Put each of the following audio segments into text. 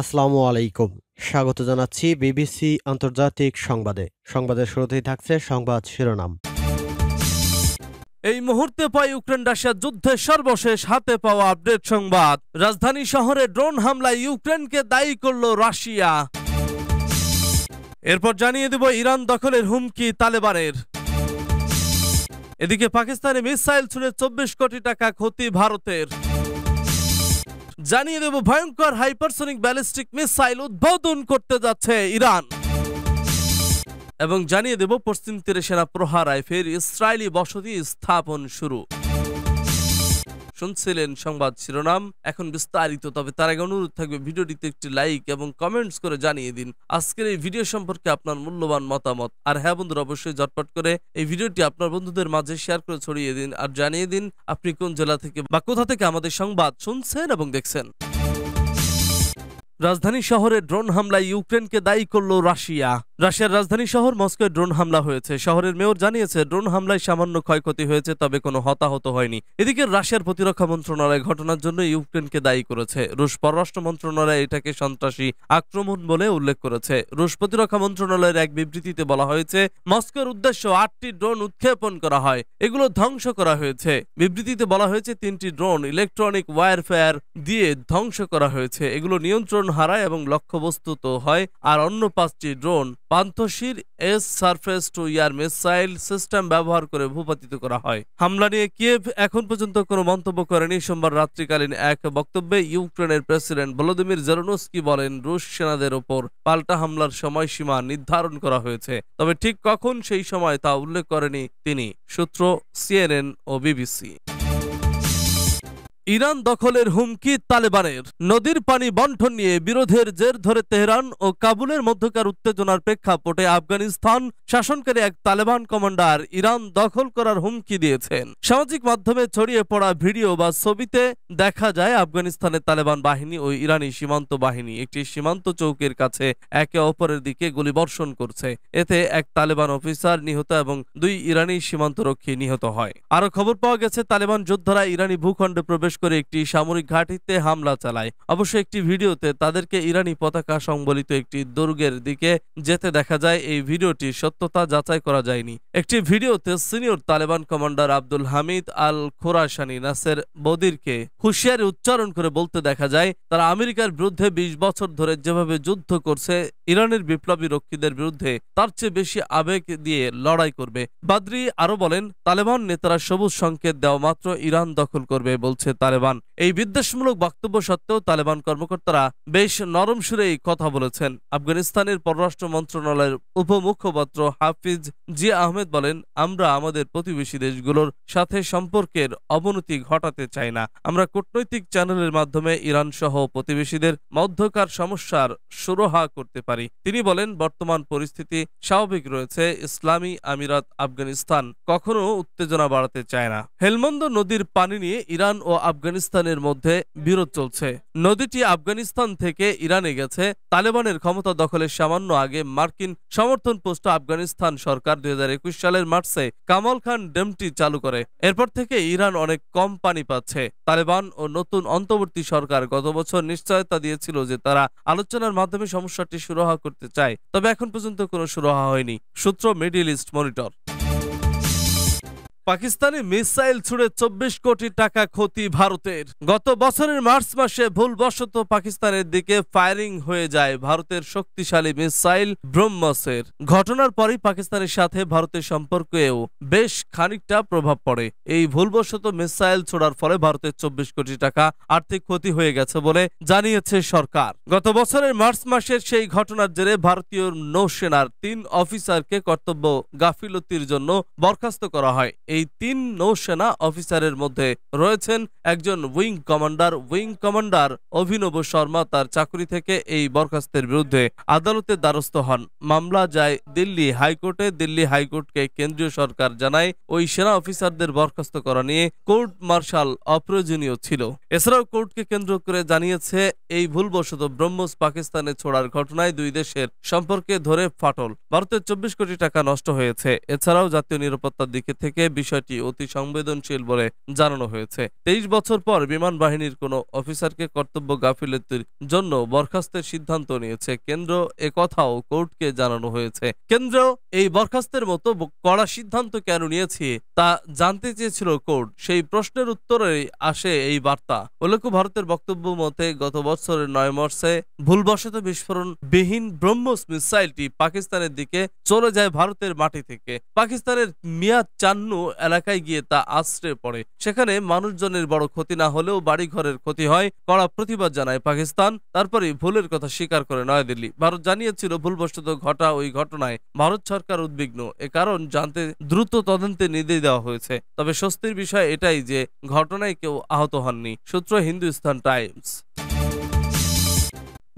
আসসালামু আলাইকুম স্বাগত জানাচ্ছি বিবিসি আন্তর্জাতিক সংবাদে সংবাদের শুরুতেই থাকছে সংবাদ শিরোনাম এই মুহূর্তে পাই ইউক্রেন রাশিয়া যুদ্ধে সর্বশেষ হাতে পাওয়া আপডেট সংবাদ রাজধানী শহরে ড্রোন হামলায় ইউক্রেনকে দায়ী করল রাশিয়া এরপর জানিয়ে দেব ইরান দখলের হুমকি তালেবানের এদিকে পাকিস্তানে মিসাইল ছুড়ে চব্বিশ কোটি টাকা ক্ষতি ভারতের জানিয়ে দেব ভয়ঙ্কর হাইপারসনিক ব্যালিস্টিক মিসাইল উদ্বোধন করতে যাচ্ছে ইরান এবং জানিয়ে দেব পশ্চিম তীরে সেনা প্রহারায় ফের ইসরায়েলি বসতি স্থাপন শুরু শুনছিলেন সংবাদ শিরোনাম এখন বিস্তারিত তবে তার আগে অনুরোধ থাকবে ভিডিওটিতে একটি লাইক এবং কমেন্টস করে জানিয়ে দিন আজকের এই ভিডিও সম্পর্কে আপনার মূল্যবান মতামত আর হ্যাঁ বন্ধুরা অবশ্যই ঝটপট করে এই ভিডিওটি আপনার বন্ধুদের মাঝে শেয়ার করে ছড়িয়ে দিন আর জানিয়ে দিন আপনি কোন জেলা থেকে বা কোথা থেকে আমাদের সংবাদ শুনছেন এবং দেখছেন রাজধানী শহরে ড্রোন হামলায় ইউক্রেনকে দায়ী করল রাশিয়া রাশিয়ার রাজধানী শহর মস্কোয় ড্রোন হামলা হয়েছে শহরের মেয়র জানিয়েছে ড্রোন হামলায় সামান্য ক্ষয়ক্ষতি হয়েছে তবে কোনো হতাহত হয়নি এদিকে রাশিয়ার প্রতিরক্ষা মন্ত্রণালয় ঘটনার জন্য ইউক্রেনকে দায়ী করেছে রুশ পররাষ্ট্র মন্ত্রণালয় এটাকে সন্ত্রাসী আক্রমণ বলে উল্লেখ করেছে রুশ প্রতিরক্ষা মন্ত্রণালয়ের এক বিবৃতিতে বলা হয়েছে মস্কোর উদ্দেশ্য আটটি ড্রোন উৎক্ষেপণ করা হয় এগুলো ধ্বংস করা হয়েছে বিবৃতিতে বলা হয়েছে তিনটি ড্রোন ইলেকট্রনিক ওয়ারফেয়ার দিয়ে ধ্বংস করা হয়েছে এগুলো নিয়ন্ত্রণ হারায় এবং লক্ষ্যবস্তুত হয় আর অন্য পাঁচটি ড্রোন পান্তশির এস surface to air missile system ব্যবহার করে ভূপাতিত করা হয় হামলা নিয়ে কিয়েভ এখন পর্যন্ত কোনো মন্তব্য করেনি সোমবার রাত্রিকালীন এক বক্তব্যে ইউক্রেনের প্রেসিডেন্ট ভলোদিমির জেরোনস্কি বলেন রুশ সেনাদের ওপর পাল্টা হামলার সময়সীমা নির্ধারণ করা হয়েছে তবে ঠিক কখন সেই সময় তা উল্লেখ করেনি তিনি সূত্র সিএনএন ও বিবিসি ইরান দখলের হুমকি তালেবানের নদীর পানি বন্টন নিয়ে বিরোধের জের ধরে তেহরান ও কাবুলের মধ্যকার উত্তেজনার প্রেক্ষাপটে আফগানিস্তান শাসনকারী এক তালেবান কমান্ডার ইরান দখল করার হুমকি দিয়েছেন সামাজিক মাধ্যমে ছড়িয়ে পড়া ভিডিও বা ছবিতে দেখা যায় আফগানিস্তানের তালেবান বাহিনী ও ইরানি সীমান্ত বাহিনী একটি সীমান্ত চৌকির কাছে একে অপরের দিকে গুলিবর্ষণ করছে এতে এক তালেবান অফিসার নিহত এবং দুই ইরানি সীমান্তরক্ষী নিহত হয় আরো খবর পাওয়া গেছে তালেবান যোদ্ধারা ইরানি ভূখণ্ডে প্রবেশ করে একটি সামরিক ঘাঁটিতে হামলা চালায় অবশ্য একটি ভিডিওতে তাদেরকে ইরানি পতাকা সংবলিত একটি দুর্গের দিকে যেতে দেখা যায় এই ভিডিওটি সত্যতা যাচাই করা যায়নি একটি ভিডিওতে সিনিয়র তালেবান কমান্ডার আব্দুল হামিদ আল খোরাসানি নাসের বদিরকে হুঁশিয়ারি উচ্চারণ করে বলতে দেখা যায় তারা আমেরিকার বিরুদ্ধে বিশ বছর ধরে যেভাবে যুদ্ধ করছে ইরানের বিপ্লবী রক্ষীদের বিরুদ্ধে তার চেয়ে বেশি আবেগ দিয়ে লড়াই করবে বাদ্রি আরও বলেন তালেবান নেতারা সবুজ সংকেত দেওয়া মাত্র ইরান দখল করবে বলছে তালেবান এই বিদ্বেষমূলক বক্তব্য সত্ত্বেও তালেবান কর্মকর্তারা বেশ নরম সুরেই কথা বলেছেন আফগানিস্তানের পররাষ্ট্র মন্ত্রণালয়ের উপমুখপাত্র হাফিজ জি আহমেদ বলেন আমরা আমাদের প্রতিবেশী দেশগুলোর সাথে সম্পর্কের অবনতি ঘটাতে চাই না আমরা কূটনৈতিক চ্যানেলের মাধ্যমে ইরান সহ প্রতিবেশীদের মধ্যকার সমস্যার সুরহা করতে পারি পারি তিনি বলেন বর্তমান পরিস্থিতি স্বাভাবিক রয়েছে ইসলামী আমিরাত আফগানিস্তান কখনো উত্তেজনা বাড়াতে চায় না হেলমন্দ নদীর পানি নিয়ে ইরান ও আফগানিস্তানের মধ্যে বিরোধ চলছে নদীটি আফগানিস্তান থেকে ইরানে গেছে তালেবানের ক্ষমতা দখলের সামান্য আগে মার্কিন সমর্থন পোস্ট আফগানিস্তান সরকার দুই সালের মার্চে কামাল খান ড্যামটি চালু করে এরপর থেকে ইরান অনেক কম পানি পাচ্ছে তালেবান ও নতুন অন্তর্বর্তী সরকার গত বছর নিশ্চয়তা দিয়েছিল যে তারা আলোচনার মাধ্যমে সমস্যাটি শুরু সুরাহা করতে চায় তবে এখন পর্যন্ত কোনো সুরাহা হয়নি সূত্র Middle East Monitor Pakistani missile ছুড়ে চব্বিশ কোটি টাকা ক্ষতি ভারতের গত বছরের মার্চ মাসে ভুলবশত পাকিস্তানের দিকে ফায়ারিং হয়ে যায় ভারতের শক্তিশালী মিসাইল ব্রহ্মসের ঘটনার পরই পাকিস্তানের সাথে ভারতের সম্পর্কেও বেশ খানিকটা প্রভাব পড়ে এই ভুলবশত মিসাইল ছোড়ার ফলে ভারতের চব্বিশ কোটি টাকা আর্থিক ক্ষতি হয়ে গেছে বলে জানিয়েছে সরকার গত বছরের মার্চ মাসের সেই ঘটনার জেরে ভারতীয় নৌসেনার তিন অফিসারকে কর্তব্য গাফিলতির জন্য বরখাস্ত করা হয় এই এই তিন নৌসেনা অফিসারের মধ্যে রয়েছেন একজন উইং কমান্ডার উইং কমান্ডার অভিনব শর্মা তার চাকরি থেকে এই বরখাস্তের বিরুদ্ধে আদালতে দ্বারস্থ হন মামলা যায় দিল্লি হাইকোর্টে দিল্লি হাইকোর্টকে কেন্দ্রীয় সরকার জানায় ওই সেনা অফিসারদের বরখাস্ত করা নিয়ে কোর্ট মার্শাল অপ্রয়োজনীয় ছিল এছাড়াও কোর্টকে কেন্দ্র করে জানিয়েছে এই ভুলবশত ব্রহ্মস পাকিস্তানে ছোড়ার ঘটনায় দুই দেশের সম্পর্কে ধরে ফাটল ভারতের চব্বিশ কোটি টাকা নষ্ট হয়েছে এছাড়াও জাতীয় নিরাপত্তার দিকে থেকে বিষয়টি অতি সংবেদনশীল বলে জানানো হয়েছে তেইশ বছর পর বিমান বাহিনীর কোনো অফিসারকে কর্তব্য গাফিলতির জন্য বরখাস্তের সিদ্ধান্ত নিয়েছে কেন্দ্র কথাও কোর্টকে জানানো হয়েছে কেন্দ্র এই বরখাস্তের মতো কড়া সিদ্ধান্ত কেন নিয়েছে তা জানতে চেয়েছিল কোর্ট সেই প্রশ্নের উত্তরে আসে এই বার্তা উল্লেখ্য ভারতের বক্তব্য মতে গত বছরের নয় মার্চে ভুলবশত বিস্ফোরণ বিহীন ব্রহ্মস মিসাইলটি পাকিস্তানের দিকে চলে যায় ভারতের মাটি থেকে পাকিস্তানের মিয়াদ চান্নু এলাকায় গিয়ে তা আশ্রে পড়ে সেখানে মানুষজনের বড় ক্ষতি না হলেও বাড়ি ঘরের ক্ষতি হয় কড়া প্রতিবাদ জানায় পাকিস্তান তারপরে ভুলের কথা স্বীকার করে নয়াদিল্লি ভারত জানিয়েছিল ভুলবশত ঘটা ওই ঘটনায় ভারত সরকার উদ্বিগ্ন এ কারণ জানতে দ্রুত তদন্তে নির্দেশ দেওয়া হয়েছে তবে স্বস্তির বিষয় এটাই যে ঘটনায় কেউ আহত হননি সূত্র হিন্দুস্তান টাইমস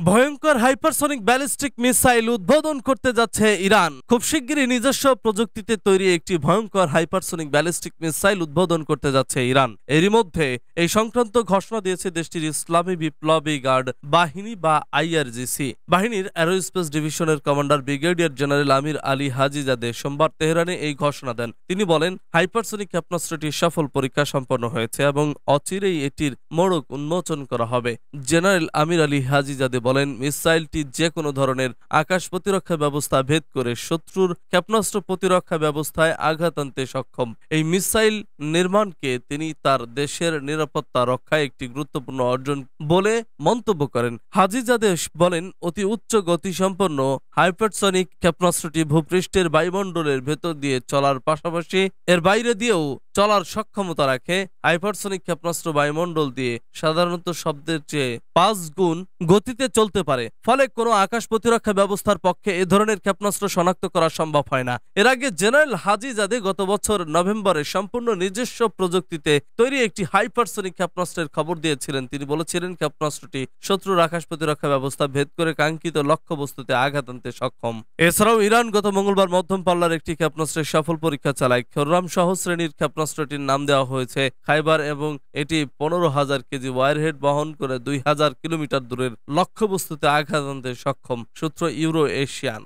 ভয়ঙ্কর হাইপারসনিক ব্যালিস্টিক মিসাইল উদ্বোধন করতে যাচ্ছে ইরান খুব শিগগিরই নিজস্ব প্রযুক্তিতে তৈরি একটি ভয়ঙ্কর হাইপারসনিক ব্যালিস্টিক মিসাইল উদ্বোধন করতে যাচ্ছে ইরান এরই মধ্যে এই সংক্রান্ত ঘোষণা দিয়েছে দেশটির ইসলামী বিপ্লবী গার্ড বাহিনী বা আইআরজিসি বাহিনীর অ্যারোস্পেস ডিভিশনের commander brigadier general Amir Ali Hajizadeh সোমবার তেহরানে এই ঘোষণা দেন তিনি বলেন হাইপারসনিক ক্ষেপণাস্ত্রটির সফল পরীক্ষা সম্পন্ন হয়েছে এবং অচিরেই এটির মোড়ক উন্মোচন করা হবে জেনারেল আমির আলী হাজিজাদে বলেন মিসাইলটি যে কোনো ধরনের আকাশ প্রতিরক্ষা ব্যবস্থা ভেদ করে শত্রুর ক্ষেপণাস্ত্র প্রতিরক্ষা ব্যবস্থায় আঘাত আনতে সক্ষম এই মিসাইল নির্মাণকে তিনি তার দেশের নিরাপত্তা রক্ষায় একটি গুরুত্বপূর্ণ অর্জন বলে মন্তব্য করেন হাজিজাদেশ বলেন অতি উচ্চ গতিসম্পন্ন হাইপারসনিক ক্ষেপণাস্ত্রটি ভূপৃষ্ঠের বায়ুমণ্ডলের ভেতর দিয়ে চলার পাশাপাশি এর বাইরে দিয়েও চলার সক্ষমতা রাখে হাইপারসনিক ক্ষেপণাস্ত্র বায়ুমণ্ডল দিয়ে সাধারণত শব্দের চেয়ে পাঁচ গুণ গতিতে চলতে পারে ফলে কোনো আকাশ প্রতিরক্ষা ব্যবস্থার পক্ষে এ ধরনের ক্ষেপণাস্ত্র শনাক্ত করা সম্ভব হয় না এর আগে জেনারেল হাজি জাদে গত বছর নভেম্বরে সম্পূর্ণ নিজস্ব প্রযুক্তিতে তৈরি একটি হাইপারসনিক ক্ষেপণাস্ত্রের খবর দিয়েছিলেন তিনি বলেছিলেন ক্ষেপণাস্ত্রটি শত্রুর আকাশ প্রতিরক্ষা ব্যবস্থা ভেদ করে কাঙ্ক্ষিত লক্ষ্যবস্তুতে আঘাত আনতে সক্ষম এছাড়াও ইরান গত মঙ্গলবার মধ্যম পাল্লার একটি ক্ষেপণাস্ত্রের সফল পরীক্ষা চালায় খোররাম সহ শ্রেণীর ক্ষেপণাস্ত্রটির নাম দেওয়া হয়েছে খাইবার এবং এটি পনেরো হাজার কেজি ওয়ারহেড বহন করে দুই হাজার কিলোমিটার দূরের লক্ষ্য লক্ষ্যবস্তুতে আঘাত আনতে সক্ষম সূত্র ইউরো এশিয়ান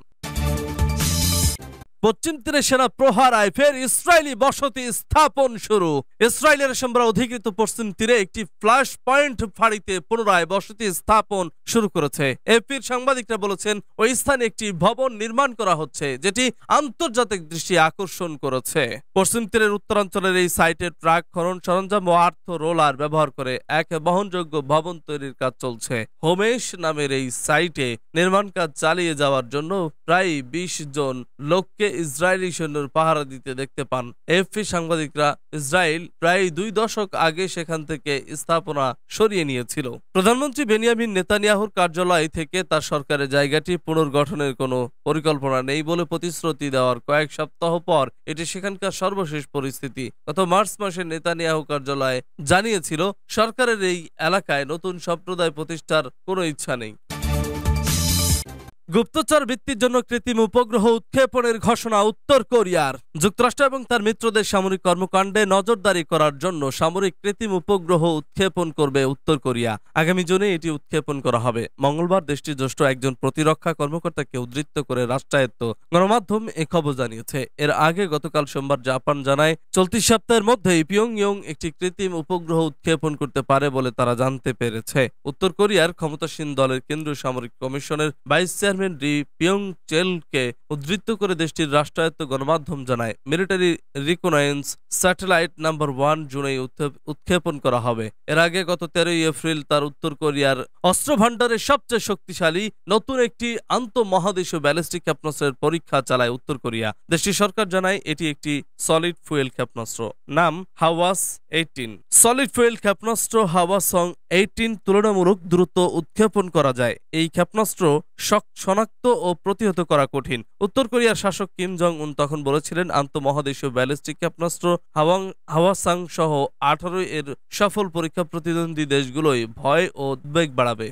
পশ্চিম তীরে সেনা প্রহারায় ফের ইসরায়েলি বসতি স্থাপন শুরু ইসরায়েলের সেনারা অধিকৃত পশ্চিম তীরে একটি ফ্ল্যাশ পয়েন্ট ফাঁড়িতে পুনরায় বসতি স্থাপন শুরু করেছে এপির সাংবাদিকরা বলেছেন ওই স্থানে একটি ভবন নির্মাণ করা হচ্ছে যেটি আন্তর্জাতিক দৃষ্টি আকর্ষণ করেছে পশ্চিম তীরের উত্তরাঞ্চলের এই সাইটে ট্রাক খনন সরঞ্জাম ও আর্থ রোলার ব্যবহার করে এক বহনযোগ্য ভবন তৈরির কাজ চলছে হোমেশ নামের এই সাইটে নির্মাণ কাজ চালিয়ে যাওয়ার জন্য প্রায় বিশ জন লোককে ইসরায়েলি সৈন্যর পাহারা দিতে দেখতে পান এফপি সাংবাদিকরা ইসরায়েল প্রায় দুই দশক আগে সেখান থেকে স্থাপনা সরিয়ে নিয়েছিল প্রধানমন্ত্রী বেনিয়ামিন নেতানিয়াহুর কার্যালয় থেকে তার সরকারের জায়গাটি পুনর্গঠনের কোনো পরিকল্পনা নেই বলে প্রতিশ্রুতি দেওয়ার কয়েক সপ্তাহ পর এটি সেখানকার সর্বশেষ পরিস্থিতি গত মার্চ মাসে নেতানিয়াহু কার্যালয় জানিয়েছিল সরকারের এই এলাকায় নতুন সম্প্রদায় প্রতিষ্ঠার কোনো ইচ্ছা নেই গুপ্তচর ভিত্তির জন্য কৃত্রিম উপগ্রহ উৎক্ষেপণের ঘোষণা উত্তর কোরিয়ার যুক্তরাষ্ট্র এবং তার মিত্রদের সামরিক কর্মকাণ্ডে নজরদারি করার জন্য সামরিক কৃত্রিম উপগ্রহ উৎক্ষেপণ করবে উত্তর কোরিয়া আগামী জুনে এটি উৎক্ষেপণ করা হবে মঙ্গলবার দেশটির জ্যেষ্ঠ একজন প্রতিরক্ষা কর্মকর্তাকে উদ্ধৃত্ত করে রাষ্ট্রায়ত্ত গণমাধ্যম এ খবর জানিয়েছে এর আগে গতকাল সোমবার জাপান জানায় চলতি সপ্তাহের মধ্যেই পিয়ংইয়ং একটি কৃত্রিম উপগ্রহ উৎক্ষেপণ করতে পারে বলে তারা জানতে পেরেছে উত্তর কোরিয়ার ক্ষমতাসীন দলের কেন্দ্রীয় সামরিক কমিশনের ভাইস চেয়ারম্যান রি পিয়ং চেলকে উদ্ধৃত করে দেশটির রাষ্ট্রায়ত্ত গণমাধ্যম জানায় military reconnaissance satellite number one জুনেই উৎক্ষেপণ করা হবে এর আগে গত তেরোই এপ্রিল তার উত্তর কোরিয়ার অস্ত্র ভাণ্ডারের সবচেয়ে শক্তিশালী নতুন একটি আন্তঃমহাদেশীয় ব্যালিস্টিক ক্ষেপণাস্ত্রের পরীক্ষা চালায় উত্তর কোরিয়া দেশটির সরকার জানায় এটি একটি সলিড ফুয়েল ক্ষেপণাস্ত্র নাম হাওয়াস এইটিন সলিড ফুয়েল ক্ষেপণাস্ত্র হাওয়াসং এইটিন তুলনামূলক দ্রুত উৎক্ষেপণ করা যায় এই ক্ষেপণাস্ত্র সক্ষ শনাক্ত ও প্রতিহত করা কঠিন উত্তর কোরিয়ার শাসক কিম জং উন তখন বলেছিলেন আন্তমহাদেশীয় ব্যালিস্টিক ক্ষেপণাস্ত্র হাওয়াং হাওয়াসাং সহ আঠারোই এর সফল পরীক্ষা প্রতিদ্বন্দ্বী দেশগুলোই ভয় ও উদ্বেগ বাড়াবে